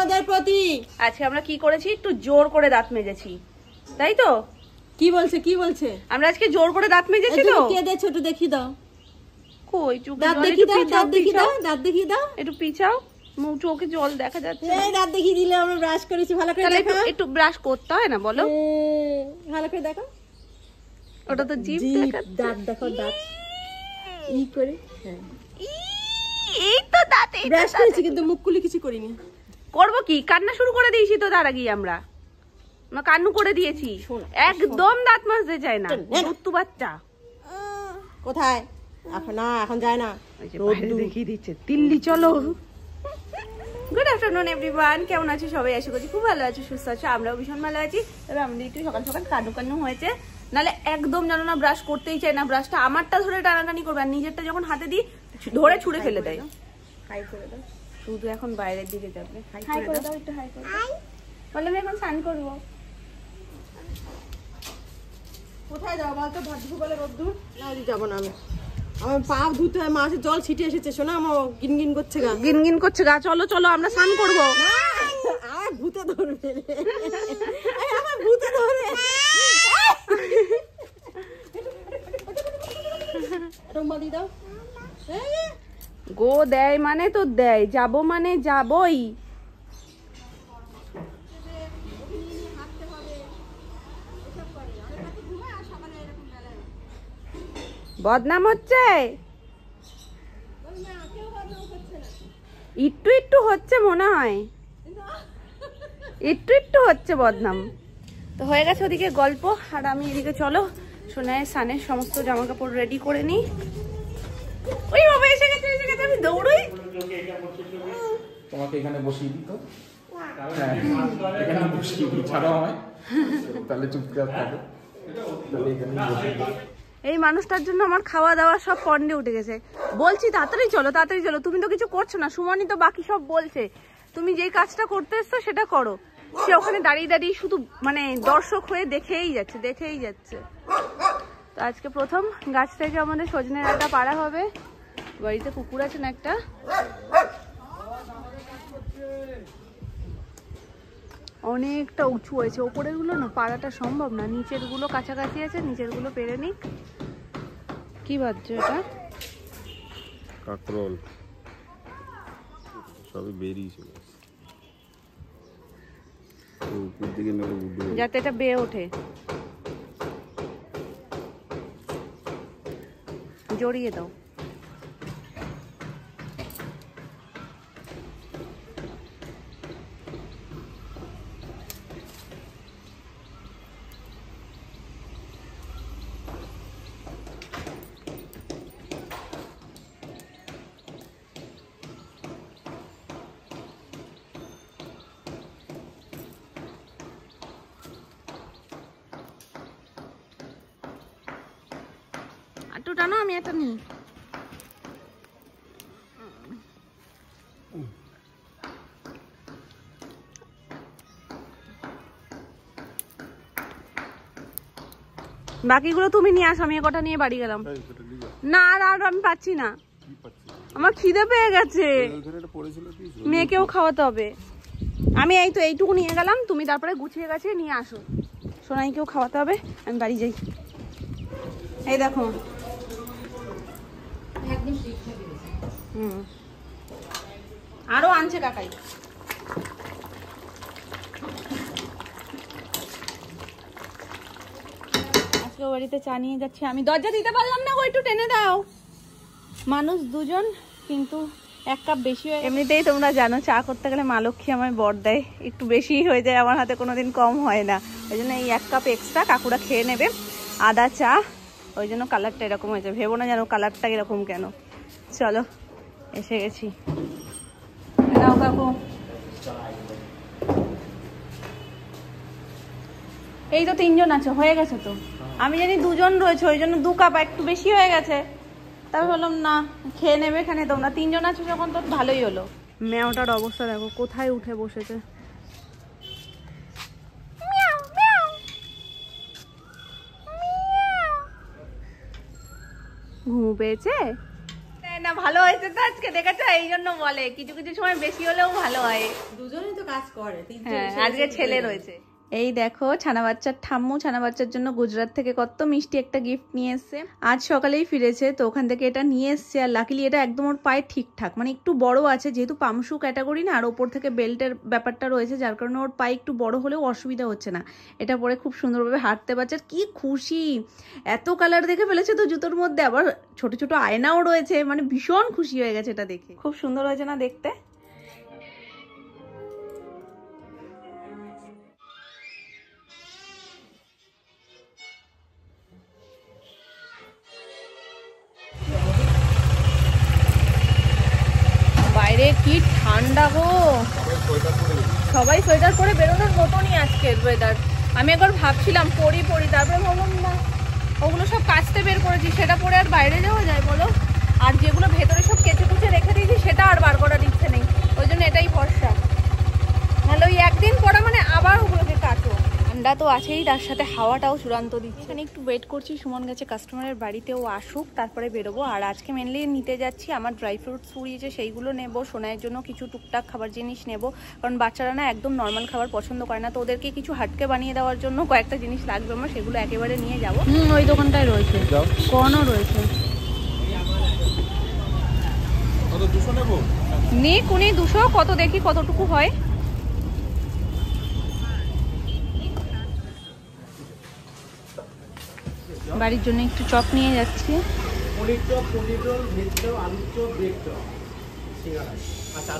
আজকে আমরা কি করেছি একটু জোর করে দাঁত মেজেছি তাই তো কি বলছে কি বলছে আমরা আজকে জোর করে দাঁত মেজেছি তো কে দে ছোট দেখি দাও কই দাঁত দেখি দাও দাঁত দেখি দাও দাঁত দেখি দাও একটু পিছাও মুখ চোখে জল দেখা যাচ্ছে এই দাঁত দেখি দিলে আমরা ব্রাশ করেছি ভালো করে দেখো একটু ব্রাশ করতে হয় না বলো ভালো করে দেখো ওটা তো জিভ দাঁত দেখো দাঁত ই করে হ্যাঁ এই তো দাঁত ব্রাশ করেছি কিন্তু মুখগুলি কিছু করিনি করব কি কান্না শুরু করে দিয়েছি তো তার আগেই আমরা কান্নু করে দিয়েছি একদম দাঁত মাজতে চায় না মুত্তু বাচ্চা কোথায় এখন না এখন যায় না দেখিয়ে দিচ্ছে দিল্লি চলো গুড আফটারনুন এভরিওয়ান কেমন আছো সবাই আশা করছি খুব ভালো আছো সুস্থ আছো আমরাও ভীষণ ভালো আছি তবে আমাদের একটু সকাল সকাল কানু কান্নু হয়েছে নাহলে একদম জানো না ব্রাশ করতেই চায় না ব্রাশটা আমারটা ধরে টানাটানি করবে আর নিজেরটা যখন হাতে দিই ধরে ছুঁড়ে ফেলে দেয় খাই করে দাও শুধু এখন বাইরের দিকে যাবে হাই করে দাও একটু হাই করে দাও বলে আমি এখন স্নান করব কোথায় যাবো বলতো ভাগ্য বলে রোদ্দুর না ওই যাবো না আমি আমার পা ধুতে হয় মাসে জল ছিটে এসেছে শোনা আমার গিন গিন করছে গা গিন গিন করছে গা চলো চলো আমরা স্নান করব আমার ভূতে ধরবে আমার ভূতে ধরে রম্বা দি দাও গো দেয় মানে তো দেয় যাব মানে যাবই বদনাম হচ্ছে একটু একটু হচ্ছে মনে হয় একটু একটু হচ্ছে বদনাম তো হয়ে গেছে ওদিকে গল্প আর আমি এদিকে চলো সোনায় সানের সমস্ত জামা কাপড় রেডি করে নিই ওই বাবা এসে আমি তোমাকে এখানে বসিয়ে দিত হ্যাঁ, এখানে বসিয়ে দিই ছাড়া হয় তাহলে চুপচাপ থাকো এই মানুষটার জন্য আমার খাওয়া দাওয়া সব পণ্ডে উঠে গেছে বলছি তাড়াতাড়ি চলো তাড়াতাড়ি চলো তুমি তো কিছু করছো না সুমনি তো বাকি সব বলছে তুমি যেই কাজটা করতে এসছো সেটা করো সে ওখানে দাঁড়িয়ে দাঁড়িয়ে শুধু মানে দর্শক হয়ে দেখেই যাচ্ছে দেখেই যাচ্ছে তো আজকে প্রথম গাছ থেকে আমাদের সজনে ডাটা পাড়া হবে বাড়িতে কুকুর আছে না একটা অনেকটা উঁচু আছে ওপরেরগুলো না পাড়াটা সম্ভব না নিচেরগুলো কাছাকাছি আছে নিচেরগুলো পেরে নিক কি ভাবছো এটা কাকরোল সবই বেরিয়েছিল যাতে এটা বেয়ে ওঠে জড়িয়ে দাও একটু টানো আমি একটা নিই বাকিগুলো তুমি নিয়ে আসো আমি কটা নিয়ে বাড়ি গেলাম না আর আর আমি পাচ্ছি না আমার খিদে পেয়ে গেছে মেয়েকেও খাওয়াতে হবে আমি এই তো এইটুকু নিয়ে গেলাম তুমি তারপরে গুছিয়ে গেছে নিয়ে আসো সোনাইকেও খাওয়াতে হবে আমি বাড়ি যাই এই দেখো হুম আরও আনছে কাকাই আজকে বাড়িতে চা নিয়ে যাচ্ছি আমি দরজা দিতে পারলাম না একটু টেনে দাও মানুষ দুজন কিন্তু এক কাপ বেশি হয় এমনিতেই তোমরা জানো চা করতে গেলে মা লক্ষ্মী আমায় বর দেয় একটু বেশি হয়ে যায় আমার হাতে কোনোদিন কম হয় না ওই জন্য এই এক কাপ এক্সট্রা কাকুরা খেয়ে নেবে আদা চা ওই জন্য কালারটা এরকম হয়েছে ভেবো না যেন কালারটা এরকম কেন চলো এসে গেছি নাও কাকু এই তো তিনজন আছে হয়ে গেছে তো আমি জানি দুজন রয়েছে ওই জন্য দু কাপ একটু বেশি হয়ে গেছে তারপর বললাম না খেয়ে নেবে এখানে তোমরা তিনজন আছো যখন তো ভালোই হলো মেয়াটার অবস্থা দেখো কোথায় উঠে বসেছে ঘুম পেয়েছে হ্যাঁ, না ভালো হয়েছে তো আজকে দেখেছো এই জন্য বলে কিছু কিছু সময় বেশি হলেও ভালো হয় দুজনেই তো কাজ করে হ্যাঁ, আজকে ছেলে রয়েছে এই দেখো ছানা বাচ্চার ঠাম্মু ছানা বাচ্চার জন্য গুজরাট থেকে কত মিষ্টি একটা গিফট নিয়ে এসছে আজ সকালেই ফিরেছে তো ওখান থেকে এটা নিয়ে এসছে আর লাকিলি এটা একদম ওর পায়ে ঠিকঠাক মানে একটু বড় আছে যেহেতু পামশু ক্যাটাগরি না আর ওপর থেকে বেল্টের ব্যাপারটা রয়েছে যার কারণে ওর পায়ে একটু বড় হলেও অসুবিধা হচ্ছে না এটা পরে খুব সুন্দরভাবে হাঁটতে পারছে আর কি খুশি এত কালার দেখে ফেলেছে তো জুতোর মধ্যে আবার ছোট ছোট আয়নাও রয়েছে মানে ভীষণ খুশি হয়ে গেছে এটা দেখে খুব সুন্দর হয়েছে না দেখতে কি ঠান্ডা গো সবাই সোয়েটার পরে বেরোনোর মতনই আজকের ওয়েদার আমি একবার ভাবছিলাম পরি পরি তারপরে ভাবলাম না ওগুলো সব কাচতে বের করেছি সেটা পরে আর বাইরে যাওয়া যায় বলো আর যেগুলো ভেতরে সব কেচে কুচে রেখে দিয়েছি সেটা আর বার করার ইচ্ছে নেই ওই জন্য এটাই ভরসা তাহলে ওই একদিন পরে মানে আবার ওগুলোকে কাটো ঠান্ডা তো আছেই তার সাথে হাওয়াটাও চূড়ান্ত দিচ্ছে এখানে একটু ওয়েট করছি সুমন গেছে কাস্টমারের বাড়িতেও আসুক তারপরে বেরোবো আর আজকে মেনলি নিতে যাচ্ছি আমার ড্রাই ফ্রুটস ফুরিয়েছে সেইগুলো নেব সোনায়ের জন্য কিছু টুকটাক খাবার জিনিস নেব কারণ বাচ্চারা না একদম নর্মাল খাবার পছন্দ করে না তো ওদেরকে কিছু হাটকে বানিয়ে দেওয়ার জন্য কয়েকটা জিনিস লাগবে আমার সেগুলো একেবারে নিয়ে যাবো ওই দোকানটায় রয়েছে কনও রয়েছে নে কোনে দুশো কত দেখি কতটুকু হয় বাড়ির জন্য একটু চপ নিয়ে যাচ্ছি আচ্ছা,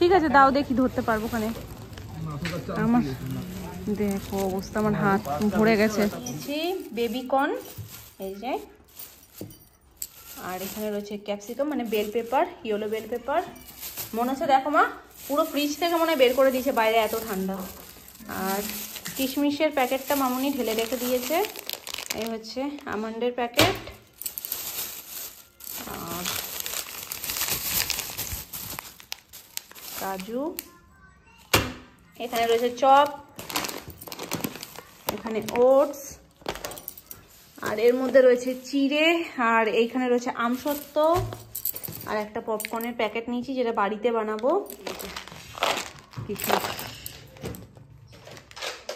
ঠিক আছে দাও দেখি ধরতে পারবো ওখানে আমার দেখো অবস্থা আমার হাত ভরে গেছে বেবিকর্ন এই যে আর এখানে রয়েছে ক্যাপসিকাম মানে bell pepper yellow bell pepper মনে হচ্ছে দেখো মা পুরো ফ্রিজ থেকে মনে বের করে দিয়েছে বাইরে এত ঠান্ডা আর কিশমিশের প্যাকেটটা মামুনি ঢেলে রেখে দিয়েছে এই হচ্ছে আমন্ডের প্যাকেট আর কাজু এখানে রয়েছে চপ এখানে ওটস আর এর মধ্যে রয়েছে চিড়ে আর এইখানে রয়েছে আমসত্ব আর একটা পপকর্নের প্যাকেট নিয়েছি যেটা বাড়িতে বানাবো কিছু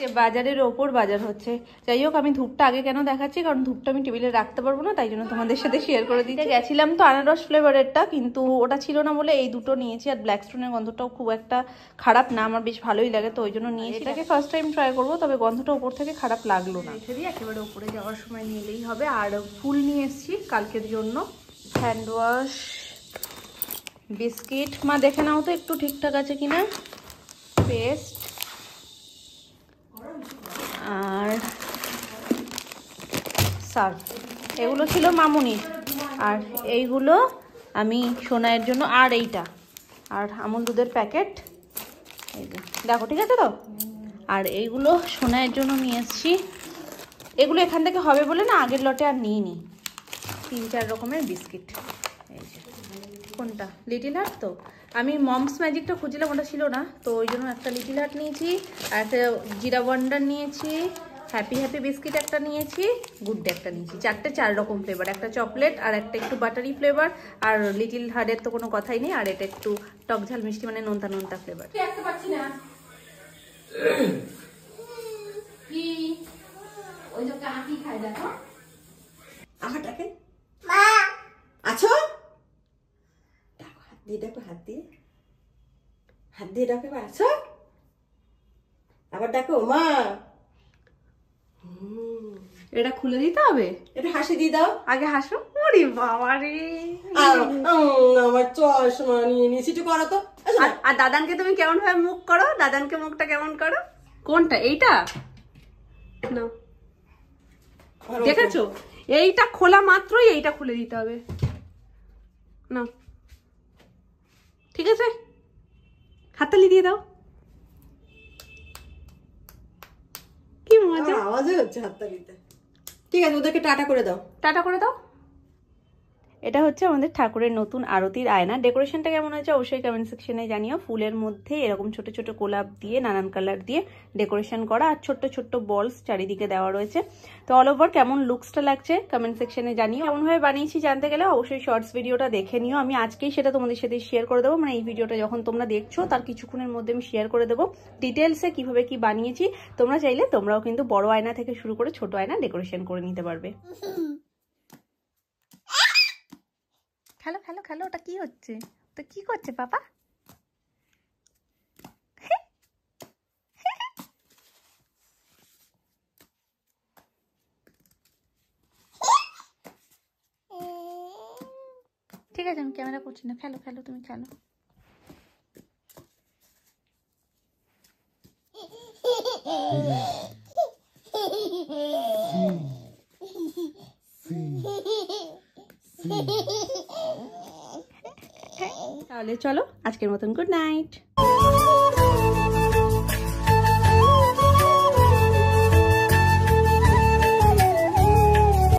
আজকে বাজারের ওপর বাজার হচ্ছে যাই হোক আমি ধূপটা আগে কেন দেখাচ্ছি কারণ ধূপটা আমি টেবিলে রাখতে পারবো না তাই জন্য তোমাদের সাথে শেয়ার করে দিতে গেছিলাম তো আনারস ফ্লেভারেরটা কিন্তু ওটা ছিল না বলে এই দুটো নিয়েছি আর ব্ল্যাক স্টোনের গন্ধটাও খুব একটা খারাপ না আমার বেশ ভালোই লাগে তো ওই জন্য নিয়েছি এটাকে ফার্স্ট টাইম ট্রাই করবো তবে গন্ধটা ওপর থেকে খারাপ লাগলো না একেবারে ওপরে যাওয়ার সময় নিলেই হবে আর ফুল নিয়ে এসেছি কালকের জন্য হ্যান্ড ওয়াশ বিস্কিট মা দেখে নাও তো একটু ঠিকঠাক আছে কিনা পেস্ট আর সার এগুলো ছিল মামুনির আর এইগুলো আমি সোনায়ের জন্য আর এইটা আর আমুল দুধের প্যাকেট দেখো ঠিক আছে তো আর এইগুলো সোনায়ের জন্য নিয়ে এসছি এগুলো এখান থেকে হবে বলে না আগের লটে আর নিই নি তিন চার রকমের বিস্কিট এই যে কোনটা লিটিল হাট তো আমি মমস ম্যাজিকটা খুঁজলাম ওটা ছিল না তো ওই জন্য একটা লিটিল হাট নিয়েছি আর একটা জিরা বন্ডার নিয়েছি হ্যাপি হ্যাপি বিস্কিট একটা নিয়েছি গুড ডে একটা নিয়েছি চারটে চার রকম ফ্লেভার একটা চকলেট আর একটা একটু বাটারি ফ্লেভার আর লিটিল হাটের তো কোনো কথাই নেই আর এটা একটু টক ঝাল মিষ্টি মানে নোনতা নোনতা ফ্লেভার ওই যে কাকি খাই দেখো হাত দিয়ে হাত দিয়ে আবার ডাকো মা এটা খুলে দিতে হবে এটা হাসি দিয়ে দাও আগে হাসো ওরে আমার চশমা নিয়ে নিয়েছি একটু করো তো আর দাদানকে তুমি কেমন ভাবে মুখ করো দাদানকে মুখটা কেমন করো কোনটা এইটা না দেখেছো এইটা খোলা মাত্রই এইটা খুলে দিতে হবে না ঠিক আছে হাততালি দিয়ে দাও কি মজা আওয়াজই হচ্ছে হাততালিতে ঠিক আছে ওদেরকে টাটা করে দাও টাটা করে দাও এটা হচ্ছে আমাদের ঠাকুরের নতুন আরতির আয়না ডেকোরেশনটা কেমন হয়েছে অবশ্যই কমেন্ট সেকশনে জানিও ফুলের মধ্যে এরকম ছোট ছোট গোলাপ দিয়ে নানান কালার দিয়ে ডেকোরেশন করা আর ছোট্ট ছোট্ট বলস চারিদিকে দেওয়া রয়েছে তো অল ওভার কেমন লুকসটা লাগছে কমেন্ট সেকশনে জানিও এমনভাবে বানিয়েছি জানতে গেলে অবশ্যই শর্টস ভিডিওটা দেখে নিও আমি আজকেই সেটা তোমাদের সাথে শেয়ার করে দেবো মানে এই ভিডিওটা যখন তোমরা দেখছো তার কিছুক্ষণের মধ্যে আমি শেয়ার করে দেবো ডিটেলসে কিভাবে কি বানিয়েছি তোমরা চাইলে তোমরাও কিন্তু বড় আয়না থেকে শুরু করে ছোট আয়না ডেকোরেশন করে নিতে পারবে খেলো খেলো খেলো ওটা কি হচ্ছে তো কি করছে পাপা ঠিক আছে আমি ক্যামেরা করছি না খেলো খেলো তুমি খেলো Yeah. তাহলে চলো আজকের মতন গুড নাইট